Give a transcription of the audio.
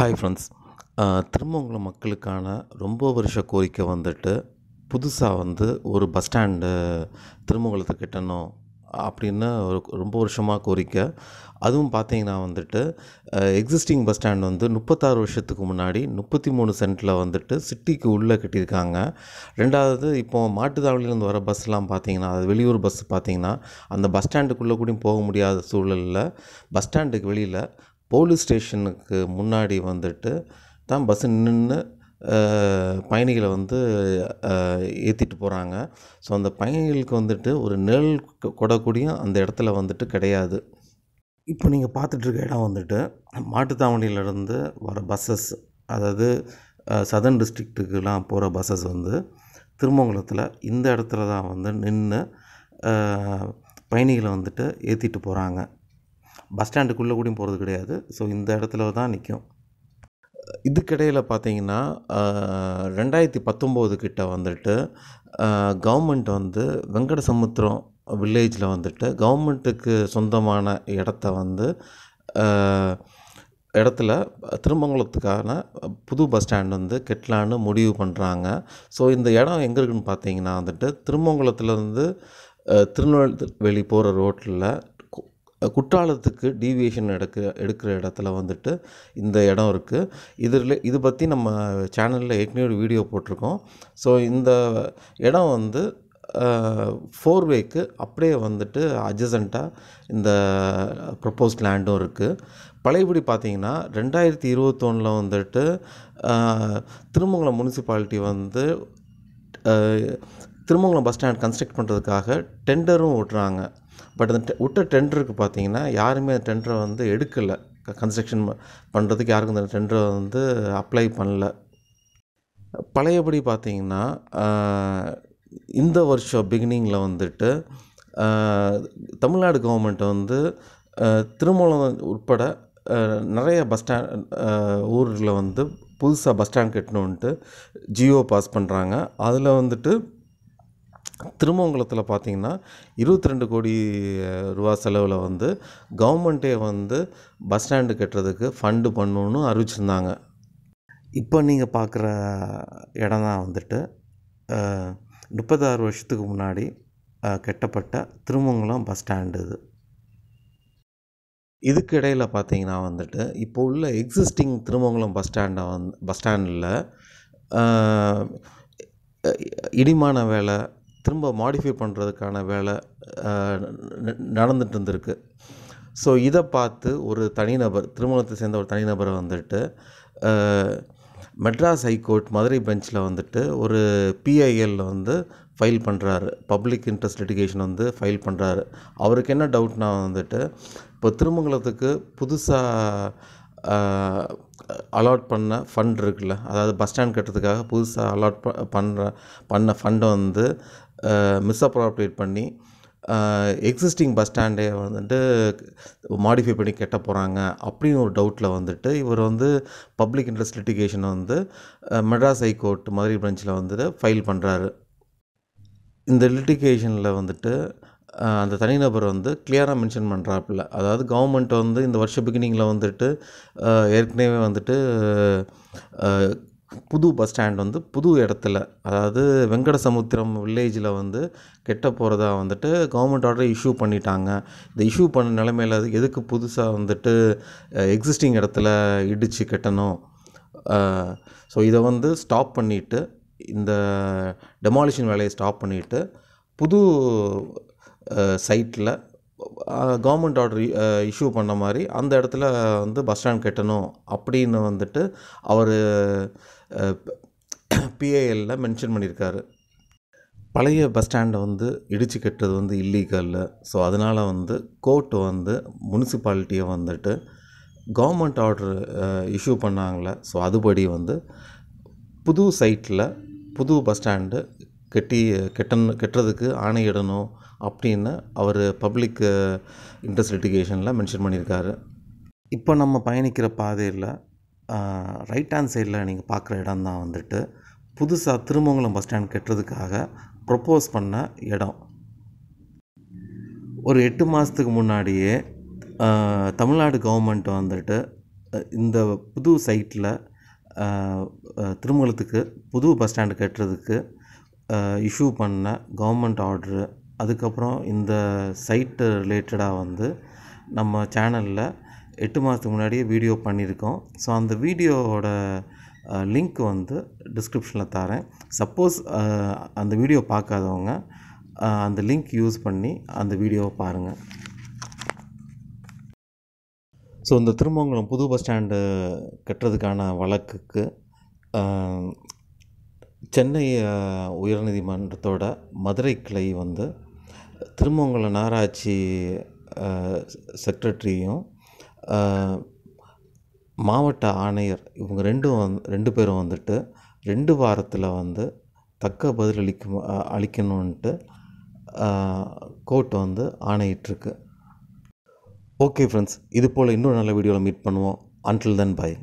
hi friends Thirumangalam மக்களுக்கான ரொம்ப வருஷ கோரிக்கை வந்துட்டு புதுசாக வந்து ஒரு பஸ் ஸ்டாண்டு திருமங்கலத்துக்கு கட்டணும் அப்படின்னு ஒரு ரொம்ப வருஷமாக கோரிக்கை அதுவும் பார்த்தீங்கன்னா வந்துட்டு எக்ஸிஸ்டிங் பஸ் ஸ்டாண்ட் வந்து முப்பத்தாறு வருஷத்துக்கு முன்னாடி முப்பத்தி மூணு சென்ட்டில் வந்துட்டு சிட்டிக்கு உள்ளே கட்டியிருக்காங்க ரெண்டாவது இப்போது மாட்டுத்தாவளியிலேருந்து வர பஸ்லாம் பார்த்தீங்கன்னா அது வெளியூர் பஸ் பார்த்தீங்கன்னா அந்த பஸ் ஸ்டாண்டுக்குள்ளே கூட போக முடியாத சூழலில் பஸ் ஸ்டாண்டுக்கு வெளியில் போலீஸ் ஸ்டேஷனுக்கு முன்னாடி வந்துட்டு தான் பஸ்ஸு நின்று பயணிகளை வந்து ஏற்றிட்டு போகிறாங்க ஸோ அந்த பயணிகளுக்கு வந்துட்டு ஒரு நிழல் கொடக்கூடியும் அந்த இடத்துல வந்துட்டு கிடையாது இப்போ நீங்கள் பார்த்துட்ருக்க இடம் வந்துட்டு மாட்டுத்தாவணியிலேருந்து வர பஸ்ஸஸ் அதாவது சதர்ன் டிஸ்ட்ரிக்ட்டுக்கெலாம் போகிற பஸ்ஸஸ் வந்து திருமங்கலத்தில் இந்த இடத்துல தான் வந்து நின்று பயணிகளை வந்துட்டு ஏற்றிட்டு போகிறாங்க பஸ் ஸ்டாண்டுக்குள்ளே கூடயும் போகிறது கிடையாது ஸோ இந்த இடத்துல தான் நிற்கும் இதுக்கிடையில் பார்த்தீங்கன்னா ரெண்டாயிரத்தி பத்தொம்போது கிட்ட வந்துட்டு கவர்மெண்ட் வந்து வெங்கட சமுத்திரம் வில்லேஜில் வந்துட்டு கவர்மெண்ட்டுக்கு சொந்தமான இடத்த வந்து இடத்துல திருமங்கலத்துக்கான புது பஸ் ஸ்டாண்ட் வந்து கெட்டலான்னு முடிவு பண்ணுறாங்க ஸோ இந்த இடம் எங்கே இருக்குன்னு பார்த்தீங்கன்னா வந்துட்டு திருமங்கலத்துலேருந்து திருநெல்வேலி போகிற ரோட்டில் குற்றாலத்துக்கு டீவியேஷன் எடுக்க எடுக்கிற இடத்துல வந்துட்டு இந்த இடம் இருக்குது இதில் இது பற்றி நம்ம சேனலில் ஏற்கனவே ஒரு வீடியோ போட்டிருக்கோம் ஸோ இந்த இடம் வந்து ஃபோர் வேக்கு அப்படியே வந்துட்டு அட்ஜசண்ட்டாக இந்த ப்ரப்போஸ்ட் லேண்டும் இருக்குது பழையபடி பார்த்தீங்கன்னா ரெண்டாயிரத்தி இருபத்தொன்னில் வந்துட்டு திருமங்கலம் முனிசிபாலிட்டி வந்து திருமங்கலம் பஸ் ஸ்டாண்ட் கன்ஸ்ட்ரக்ட் பண்ணுறதுக்காக டெண்டரும் ஓட்டுறாங்க பட் அந்த விட்ட டெண்டருக்கு பார்த்தீங்கன்னா யாருமே அந்த டெண்டரை வந்து எடுக்கலை கன்ஸ்ட்ரக்ஷன் பண்ணுறதுக்கு யாருக்கும் அந்த டெண்டரை வந்து அப்ளை பண்ணல பழையபடி பார்த்திங்கன்னா இந்த வருஷம் பிகினிங்கில் வந்துட்டு தமிழ்நாடு கவர்மெண்ட் வந்து திருமூலம் உட்பட நிறைய பஸ் ஸ்டாண்ட் ஊரில் வந்து புதுசாக பஸ் ஸ்டாண்ட் கட்டணுன்ட்டு ஜியோ பாஸ் பண்ணுறாங்க அதில் வந்துட்டு திருமங்கலத்தில் பார்த்திங்கன்னா இருபத்தி ரெண்டு கோடி ரூபா செலவில் வந்து கவர்மெண்ட்டே வந்து பஸ் ஸ்டாண்டு கட்டுறதுக்கு ஃபண்டு பண்ணுன்னு அறிவிச்சிருந்தாங்க இப்போ நீங்கள் பார்க்குற இடம் தான் வந்துட்டு முப்பத்தாறு வருஷத்துக்கு முன்னாடி கெட்டப்பட்ட திருமங்கலம் பஸ் ஸ்டாண்டு இது இதுக்கிடையில் பார்த்தீங்கன்னா வந்துட்டு இப்போ உள்ள எக்ஸிஸ்டிங் திருமங்கலம் பஸ் ஸ்டாண்டை வந்து பஸ் ஸ்டாண்டில் இடிமான வேலை திரும்ப மாடிஃபை பண்ணுறதுக்கான வேலை நடந்துகிட்டு இருந்திருக்கு ஸோ இதை பார்த்து ஒரு தனிநபர் திருமணத்தை சேர்ந்த ஒரு தனிநபரை வந்துட்டு மெட்ராஸ் ஹைகோர்ட் மதுரை பெஞ்சில் வந்துட்டு ஒரு பிஐஎல்ல வந்து ஃபைல் பண்ணுறாரு பப்ளிக் இன்ட்ரெஸ்ட் லிட்டிகேஷன் வந்து ஃபைல் பண்ணுறாரு அவருக்கு என்ன டவுட்னா வந்துட்டு இப்போ திருமங்கலத்துக்கு புதுசாக அலாட் பண்ண ஃபண்ட் இருக்குல்ல அதாவது பஸ் ஸ்டாண்ட் கட்டுறதுக்காக புதுசாக அலாட் ப பண்ணுற பண்ண ஃபண்டை வந்து மிஸ்அப்ராப்ரியேட் பண்ணி எக்ஸிஸ்டிங் பஸ் ஸ்டாண்டே வந்துட்டு மாடிஃபை பண்ணி கெட்ட போகிறாங்க அப்படின்னு ஒரு டவுட்டில் வந்துட்டு இவர் வந்து பப்ளிக் இன்ட்ரெஸ்ட் லிட்டிகேஷனை வந்து மெட்ராஸ் ஹைகோர்ட் மதுரை பிரெஞ்சில் வந்துட்டு ஃபைல் பண்ணுறாரு இந்த லிட்டிகேஷனில் வந்துட்டு அந்த தனிநபர் வந்து கிளியராக மென்ஷன் பண்ணுறாப்புல அதாவது கவர்மெண்ட் வந்து இந்த வருஷ பிகினிங்கில் வந்துட்டு ஏற்கனவே வந்துட்டு புது பஸ் ஸ்டாண்ட் வந்து புது இடத்துல அதாவது வெங்கட சமுத்திரம் வில்லேஜில் வந்து கெட்ட போகிறதா வந்துட்டு கவர்மெண்ட் ஆர்டர் இஷ்யூ பண்ணிட்டாங்க இந்த இஷ்யூ பண்ண நிலைமையில் எதுக்கு புதுசாக வந்துட்டு எக்ஸிஸ்டிங் இடத்துல இடித்து கெட்டணும் ஸோ இதை வந்து ஸ்டாப் பண்ணிவிட்டு இந்த டெமாலிஷன் வேலையை ஸ்டாப் பண்ணிவிட்டு புது சைட்டில் கவர்மெண்ட் ஆர்டர் இஷ்யூ பண்ண மாதிரி அந்த இடத்துல வந்து பஸ் ஸ்டாண்ட் கட்டணும் அப்படின்னு வந்துட்டு அவர் பிஏஎல்ல மென்ஷன் பண்ணியிருக்காரு பழைய பஸ் ஸ்டாண்டை வந்து இடித்து கட்டுறது வந்து இல்லீகலில் ஸோ அதனால் வந்து கோர்ட்டு வந்து முனிசிபாலிட்டியை வந்துட்டு கவர்மெண்ட் ஆர்டர் இஷ்யூ பண்ணாங்களே ஸோ அதுபடி வந்து புது சைட்டில் புது பஸ் ஸ்டாண்டு கட்டி கெட்டணும் கெட்டுறதுக்கு ஆணையிடணும் அப்படின்னு அவர் பப்ளிக் இன்ட்ரெஸ்ட் லிட்டிகேஷனில் மென்ஷன் பண்ணியிருக்காரு இப்போ நம்ம பயணிக்கிற பாதையில் ரைட் ஹேண்ட் சைடில் நீங்கள் பார்க்குற இடம் தான் வந்துட்டு புதுசாக திருமங்கலம் பஸ் ஸ்டாண்ட் கட்டுறதுக்காக ப்ரொப்போஸ் பண்ண இடம் ஒரு எட்டு மாதத்துக்கு முன்னாடியே தமிழ்நாடு கவர்மெண்ட் வந்துட்டு இந்த புது சைட்டில் திருமங்கலத்துக்கு புது பஸ் ஸ்டாண்டு கட்டுறதுக்கு இஷ்யூ பண்ண கவர்மெண்ட் ஆர்டரு அதுக்கப்புறம் இந்த சைட்டு ரிலேட்டடாக வந்து நம்ம சேனலில் எட்டு மாதத்துக்கு முன்னாடியே வீடியோ பண்ணியிருக்கோம் ஸோ அந்த வீடியோவோட லிங்க் வந்து டிஸ்கிரிப்ஷனில் தரேன் சப்போஸ் அந்த வீடியோ பார்க்காதவங்க அந்த லிங்க் யூஸ் பண்ணி அந்த வீடியோவை பாருங்கள் ஸோ இந்த திருமங்கலம் புது பஸ் ஸ்டாண்டு கட்டுறதுக்கான வழக்குக்கு சென்னை உயர்நீதிமன்றத்தோட மதுரை கிளை வந்து திருமங்கல நகராட்சி செக்ரட்டரியும் மாவட்ட ஆணையர் இவங்க ரெண்டும் வந் ரெண்டு பேரும் வந்துட்டு ரெண்டு வாரத்தில் வந்து தக்க பதில் அளிக்க அளிக்கணுன்ட்டு கோர்ட் வந்து ஆணையிட்டிருக்கு ஓகே ஃப்ரெண்ட்ஸ் இது போல் இன்னொரு நல்ல வீடியோவில் மீட் பண்ணுவோம் அன்டில் தென் பாய்